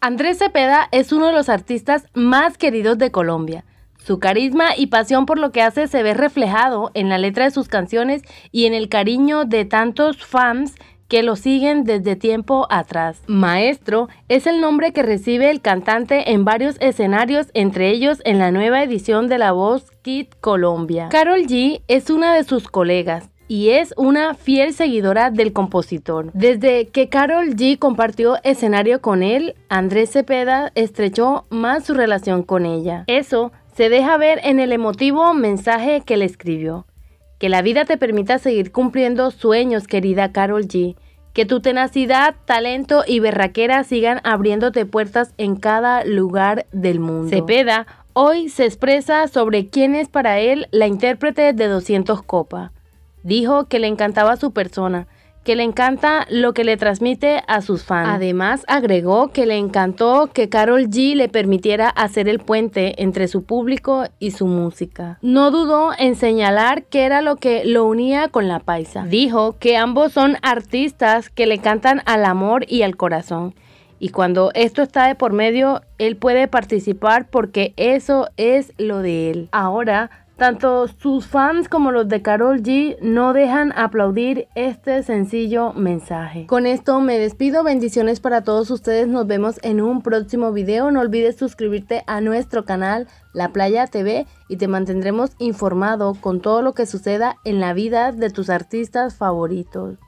Andrés Cepeda es uno de los artistas más queridos de Colombia. Su carisma y pasión por lo que hace se ve reflejado en la letra de sus canciones y en el cariño de tantos fans que lo siguen desde tiempo atrás. Maestro es el nombre que recibe el cantante en varios escenarios, entre ellos en la nueva edición de La Voz Kid Colombia. Carol G es una de sus colegas, y es una fiel seguidora del compositor. Desde que Carol G compartió escenario con él, Andrés Cepeda estrechó más su relación con ella. Eso se deja ver en el emotivo mensaje que le escribió. Que la vida te permita seguir cumpliendo sueños, querida Carol G. Que tu tenacidad, talento y berraquera sigan abriéndote puertas en cada lugar del mundo. Cepeda hoy se expresa sobre quién es para él la intérprete de 200 Copa. Dijo que le encantaba su persona, que le encanta lo que le transmite a sus fans. Además, agregó que le encantó que Carol G le permitiera hacer el puente entre su público y su música. No dudó en señalar que era lo que lo unía con la paisa. Dijo que ambos son artistas que le cantan al amor y al corazón. Y cuando esto está de por medio, él puede participar porque eso es lo de él. Ahora tanto sus fans como los de Carol G no dejan aplaudir este sencillo mensaje. Con esto me despido, bendiciones para todos ustedes, nos vemos en un próximo video, no olvides suscribirte a nuestro canal La Playa TV y te mantendremos informado con todo lo que suceda en la vida de tus artistas favoritos.